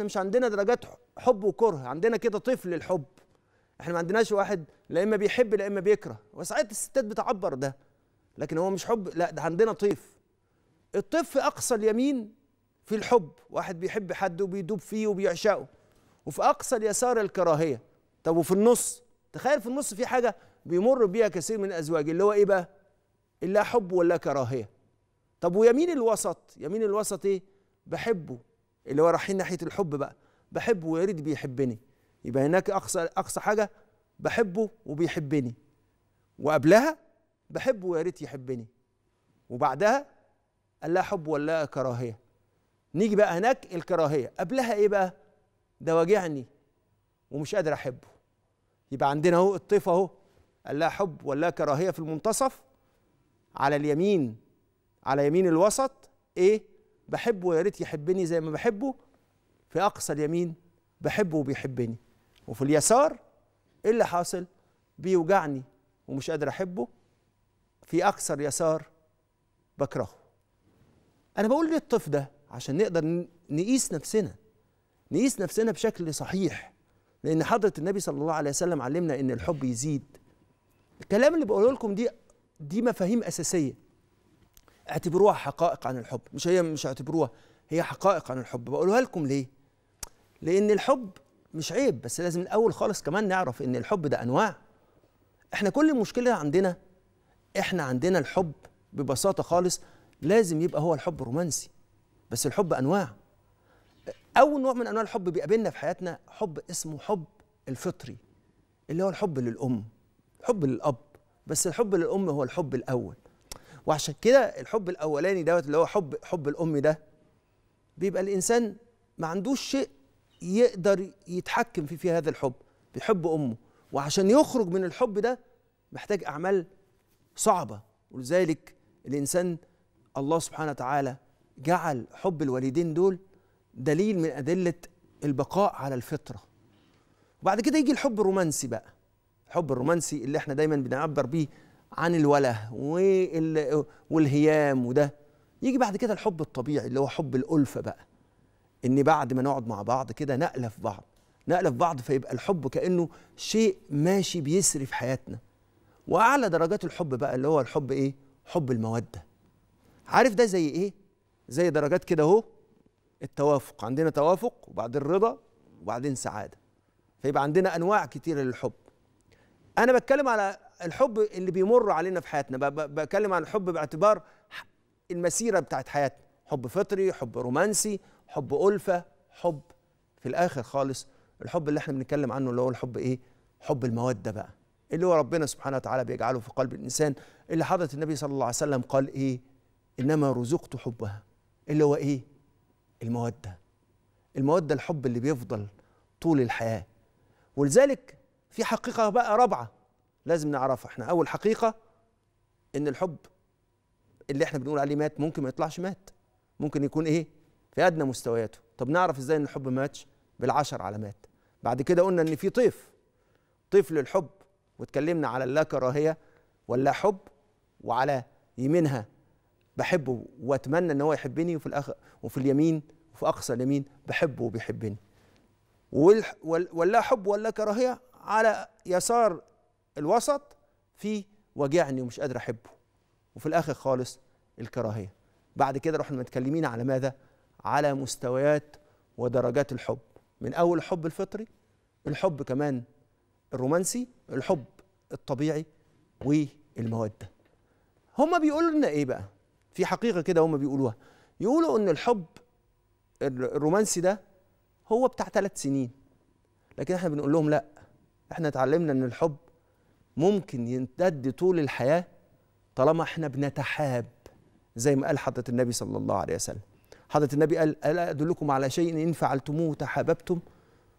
احنا مش عندنا درجات حب وكره عندنا كده طفل الحب احنا ما عندناش واحد لا اما بيحب لا اما بيكره وساعات الستات بتعبر ده لكن هو مش حب لا ده عندنا طيف الطيف في اقصى اليمين في الحب واحد بيحب حد وبيدوب فيه وبيعشقه وفي اقصى اليسار الكراهيه طب وفي النص تخيل في النص في حاجه بيمر بيها كثير من الازواج اللي هو ايه بقى اللا حب ولا كراهيه طب ويمين الوسط يمين الوسط ايه بحبه اللي هو رايحين ناحيه الحب بقى بحبه ويا ريت بيحبني يبقى هناك اقصى اقصى حاجه بحبه وبيحبني وقبلها بحبه ويا ريت يحبني وبعدها قال لها حب ولا كراهيه نيجي بقى هناك الكراهيه قبلها ايه بقى ده واجعني ومش قادر احبه يبقى عندنا اهو الطيف اهو قال لها حب ولا كراهيه في المنتصف على اليمين على يمين الوسط ايه بحبه ويا ريت يحبني زي ما بحبه في اقصى اليمين بحبه وبيحبني وفي اليسار ايه اللي حاصل بيوجعني ومش قادر احبه في اقصى اليسار بكرهه انا بقول للطف ده عشان نقدر نقيس نفسنا نقيس نفسنا بشكل صحيح لان حضره النبي صلى الله عليه وسلم علمنا ان الحب يزيد الكلام اللي بقوله لكم دي دي مفاهيم اساسيه اعتبروها حقائق عن الحب مش هي مش اعتبروها هي حقائق عن الحب بقولها لكم ليه لان الحب مش عيب بس لازم الاول خالص كمان نعرف ان الحب ده انواع احنا كل المشكله عندنا احنا عندنا الحب ببساطه خالص لازم يبقى هو الحب رومانسي بس الحب انواع اول نوع من انواع الحب بيقابلنا في حياتنا حب اسمه حب الفطري اللي هو الحب للام حب للاب بس الحب للام هو الحب الاول وعشان كده الحب الاولاني دوت اللي هو حب حب الام ده بيبقى الانسان ما عندوش شيء يقدر يتحكم فيه في هذا الحب بيحب امه وعشان يخرج من الحب ده محتاج اعمال صعبه ولذلك الانسان الله سبحانه وتعالى جعل حب الوالدين دول دليل من ادله البقاء على الفطره وبعد كده يجي الحب الرومانسي بقى الحب الرومانسي اللي احنا دايما بنعبر بيه عن الوله والهيام وده يجي بعد كده الحب الطبيعي اللي هو حب الألفة بقى إن بعد ما نقعد مع بعض كده نألف بعض نألف بعض فيبقى الحب كأنه شيء ماشي بيسري في حياتنا وأعلى درجات الحب بقى اللي هو الحب إيه؟ حب المودة عارف ده زي إيه؟ زي درجات كده أهو التوافق عندنا توافق وبعدين رضا وبعدين سعادة فيبقى عندنا أنواع كتيرة للحب أنا بتكلم على الحب اللي بيمر علينا في حياتنا بكلم عن الحب باعتبار المسيره بتاعت حياتنا حب فطري حب رومانسي حب ألفة حب في الآخر خالص الحب اللي احنا بنتكلم عنه اللي هو الحب إيه حب المودة بقى اللي هو ربنا سبحانه وتعالى بيجعله في قلب الإنسان اللي حضرة النبي صلى الله عليه وسلم قال إيه إنما رزقت حبها اللي هو إيه المودة المودة الحب اللي بيفضل طول الحياة ولذلك في حقيقة بقى رابعة لازم نعرفها احنا اول حقيقه ان الحب اللي احنا بنقول عليه مات ممكن ما يطلعش مات ممكن يكون ايه في ادنى مستوياته طب نعرف ازاي ان الحب ما ماتش بالعشر علامات بعد كده قلنا ان في طيف طيف للحب واتكلمنا على اللا كراهيه واللا حب وعلى يمينها بحبه واتمنى ان هو يحبني وفي الاخر وفي اليمين وفي اقصى اليمين بحبه وبيحبني ولا حب ولا كراهيه على يسار الوسط في وجعني ومش قادر احبه وفي الاخر خالص الكراهيه بعد كده رحنا متكلمين على ماذا على مستويات ودرجات الحب من اول الحب الفطري الحب كمان الرومانسي الحب الطبيعي والموده هما بيقولوا لنا ايه بقى في حقيقه كده هما بيقولوها يقولوا ان الحب الرومانسي ده هو بتاع ثلاث سنين لكن احنا بنقول لهم لا احنا اتعلمنا ان الحب ممكن يمتد طول الحياة طالما احنا بنتحاب زي ما قال حضرة النبي صلى الله عليه وسلم حضرة النبي قال ألا أدلكم على شيء إن فعلتموه تحاببتم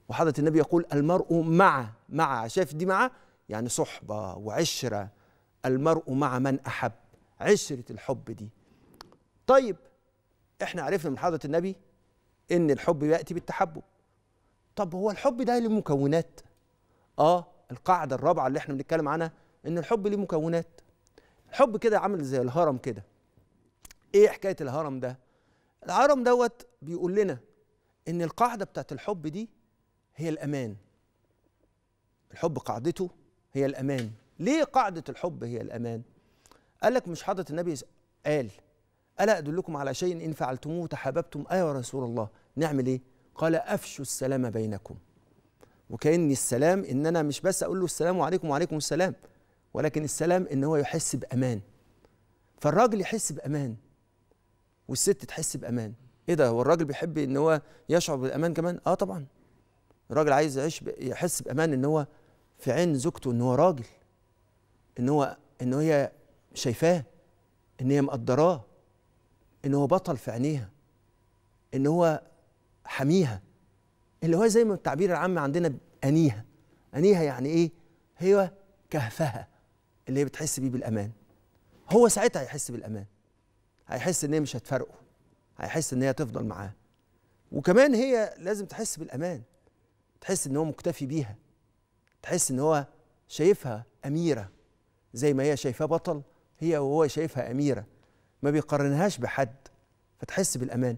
وحضرة النبي يقول المرء مع مع شايف دي مع يعني صحبة وعشرة المرء مع من أحب عشرة الحب دي طيب احنا عرفنا من حضرة النبي إن الحب يأتي بالتحبب طب هو الحب ده له مكونات آه القاعده الرابعه اللي احنا بنتكلم عنها ان الحب ليه مكونات الحب كده عامل زي الهرم كده ايه حكايه الهرم ده الهرم دوت بيقول لنا ان القاعده بتاعت الحب دي هي الامان الحب قاعدته هي الامان ليه قاعده الحب هي الامان قال لك مش حضره النبي قال الا ادلكم على شيء ان فعلتموه تحاببتم ايوه يا رسول الله نعمل ايه قال افشوا السلام بينكم وكأن السلام إن أنا مش بس أقول له السلام عليكم وعليكم السلام ولكن السلام إن هو يحس بأمان فالراجل يحس بأمان والست تحس بأمان إيه ده هو الراجل بيحب إن هو يشعر بالأمان كمان؟ آه طبعا الراجل عايز يعيش يحس بأمان إن هو في عين زوجته إن هو راجل إن هو إن هي شايفاه إن هي مقدراه إن هو بطل في عينيها إن هو حميها اللي هو زي ما التعبير العام عندنا انيها انيها يعني ايه هي كهفها اللي هي بتحس بيه بالامان هو ساعتها هيحس بالامان هيحس ان هي مش هتفارقه هيحس ان هي تفضل معاه وكمان هي لازم تحس بالامان تحس ان هو مكتفي بيها تحس ان هو شايفها اميره زي ما هي شايفاه بطل هي وهو شايفها اميره ما بيقارنهاش بحد فتحس بالامان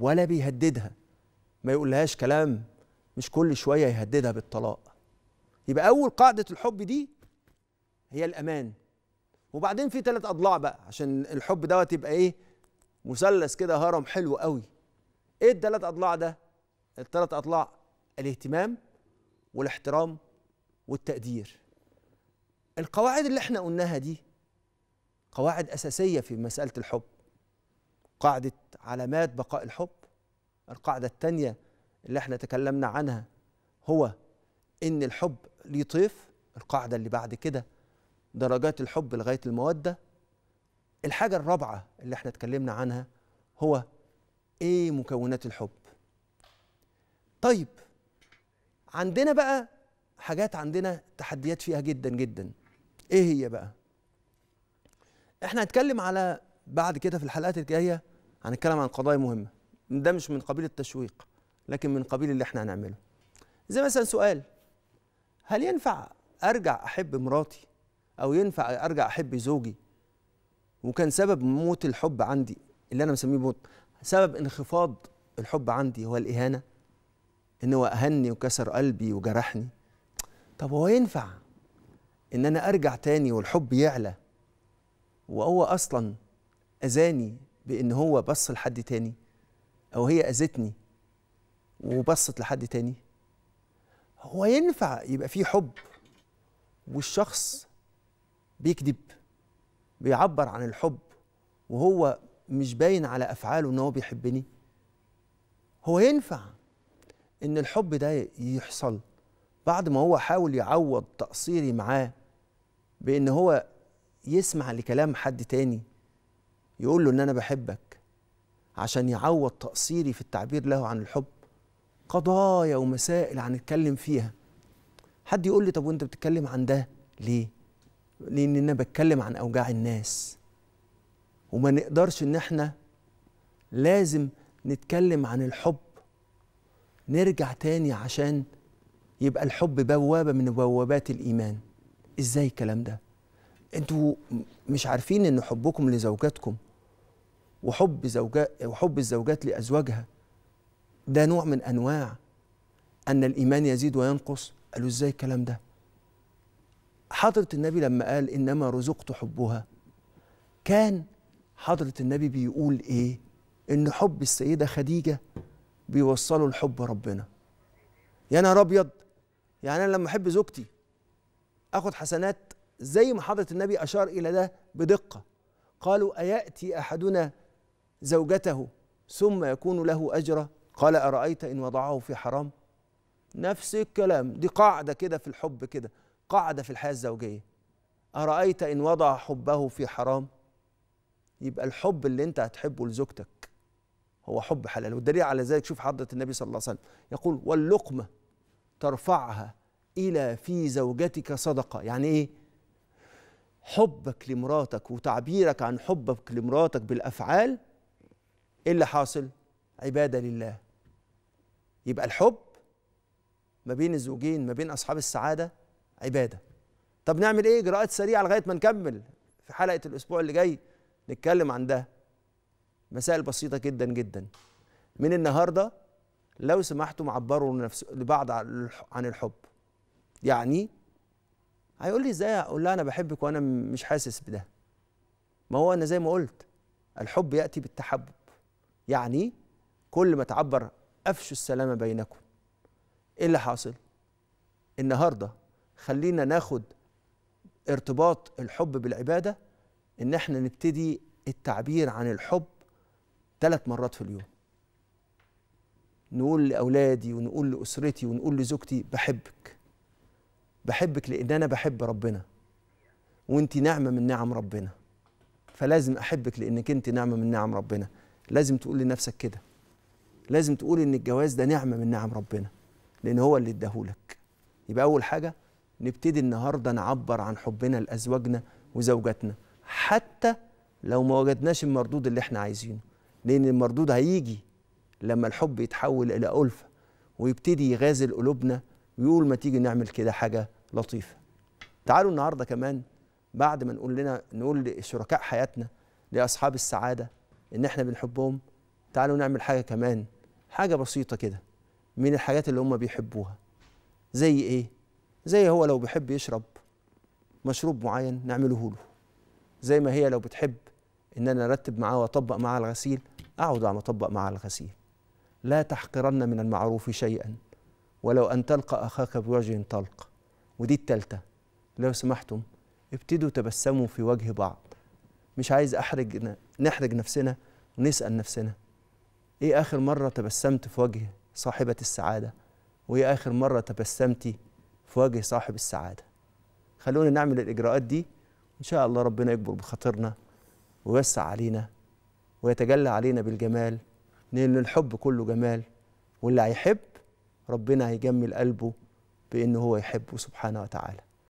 ولا بيهددها ما يقولهاش كلام مش كل شويه يهددها بالطلاق يبقى اول قاعده الحب دي هي الامان وبعدين في ثلاث اضلاع بقى عشان الحب دوت يبقى ايه مثلث كده هرم حلو قوي ايه الثلاث اضلاع ده الثلاث اضلاع الاهتمام والاحترام والتقدير القواعد اللي احنا قلناها دي قواعد اساسيه في مساله الحب قاعده علامات بقاء الحب القاعدة الثانية اللي احنا تكلمنا عنها هو إن الحب ليه طيف القاعدة اللي بعد كده درجات الحب لغاية المودة الحاجة الرابعة اللي احنا اتكلمنا عنها هو ايه مكونات الحب طيب عندنا بقى حاجات عندنا تحديات فيها جدا جدا ايه هي بقى احنا هنتكلم على بعد كده في الحلقات الجايه هنتكلم عن قضايا مهمه ده مش من قبيل التشويق لكن من قبيل اللي احنا هنعمله زي مثلا سؤال هل ينفع ارجع احب مراتي او ينفع ارجع احب زوجي وكان سبب موت الحب عندي اللي انا مسميه موت سبب انخفاض الحب عندي هو الاهانه ان هو اهني وكسر قلبي وجرحني طب هو ينفع ان انا ارجع تاني والحب يعلى وهو اصلا اذاني بان هو بص لحد تاني أو هي أذتني وبصت لحد تاني هو ينفع يبقى فيه حب والشخص بيكذب بيعبر عن الحب وهو مش باين على أفعاله إن هو بيحبني هو ينفع إن الحب ده يحصل بعد ما هو حاول يعوض تقصيري معاه بإن هو يسمع لكلام حد تاني يقول له إن أنا بحبك عشان يعوض تقصيري في التعبير له عن الحب قضايا ومسائل هنتكلم فيها حد يقول لي طب وانت بتتكلم عن ده ليه لان انا بتكلم عن اوجاع الناس وما نقدرش ان احنا لازم نتكلم عن الحب نرجع تاني عشان يبقى الحب بوابه من بوابات الايمان ازاي الكلام ده انتوا مش عارفين ان حبكم لزوجاتكم وحب زوجات وحب الزوجات لأزواجها ده نوع من أنواع أن الإيمان يزيد وينقص قالوا إزاي الكلام ده حضرة النبي لما قال إنما رزقت حبها كان حضرة النبي بيقول إيه إن حب السيدة خديجة بيوصله لحب ربنا يا نهار أبيض يعني أنا لما أحب زوجتي أخد حسنات زي ما حضرة النبي أشار إلى ده بدقة قالوا أيأتي أحدنا زوجته ثم يكون له أجر قال أرأيت إن وضعه في حرام نفس الكلام دي قاعدة كده في الحب كده قاعدة في الحياة الزوجية أرأيت إن وضع حبه في حرام يبقى الحب اللي أنت هتحبه لزوجتك هو حب حلال والدليل على ذلك شوف حضرة النبي صلى الله عليه وسلم يقول واللقمة ترفعها إلى في زوجتك صدقة يعني إيه؟ حبك لمراتك وتعبيرك عن حبك لمراتك بالأفعال ايه اللي حاصل عباده لله يبقى الحب ما بين الزوجين ما بين اصحاب السعاده عباده طب نعمل ايه اجراءات سريعه لغايه ما نكمل في حلقه الاسبوع اللي جاي نتكلم عن ده مسائل بسيطه جدا جدا من النهارده لو سمحتم عبروا لنفس لبعض عن الحب يعني هيقول لي ازاي اقول لها انا بحبك وانا مش حاسس بده ما هو انا زي ما قلت الحب ياتي بالتحبب يعني كل ما تعبر أفشوا السلامة بينكم إيه اللي حاصل؟ النهاردة خلينا ناخد ارتباط الحب بالعبادة إن احنا نبتدي التعبير عن الحب ثلاث مرات في اليوم نقول لأولادي ونقول لأسرتي ونقول لزوجتي بحبك بحبك لأن أنا بحب ربنا وأنت نعمة من نعم ربنا فلازم أحبك لأنك أنت نعمة من نعم ربنا لازم تقول لنفسك كده لازم تقول ان الجواز ده نعمه من نعم ربنا لان هو اللي اداهولك يبقى اول حاجه نبتدي النهارده نعبر عن حبنا لازواجنا وزوجاتنا حتى لو ما وجدناش المردود اللي احنا عايزينه لان المردود هيجي لما الحب يتحول الى الفه ويبتدي يغازل قلوبنا ويقول ما تيجي نعمل كده حاجه لطيفه تعالوا النهارده كمان بعد ما نقول لنا نقول لشركاء حياتنا لاصحاب السعاده ان احنا بنحبهم تعالوا نعمل حاجه كمان حاجه بسيطه كده من الحاجات اللي هم بيحبوها زي ايه زي هو لو بيحب يشرب مشروب معين نعمله له زي ما هي لو بتحب ان انا ارتب معاه واطبق معاه الغسيل اقعد عم اطبق معاه الغسيل لا تحقرن من المعروف شيئا ولو ان تلقى اخاك بوجه طلق ودي التالتة لو سمحتم ابتدوا تبسموا في وجه بعض مش عايز احرج نحرج نفسنا ونسال نفسنا ايه اخر مره تبسمت في وجه صاحبه السعاده وايه اخر مره تبسمتي في وجه صاحب السعاده خلونا نعمل الاجراءات دي ان شاء الله ربنا يكبر بخاطرنا ويوسع علينا ويتجلى علينا بالجمال لان الحب كله جمال واللي هيحب ربنا هيجمل قلبه بان هو يحبه سبحانه وتعالى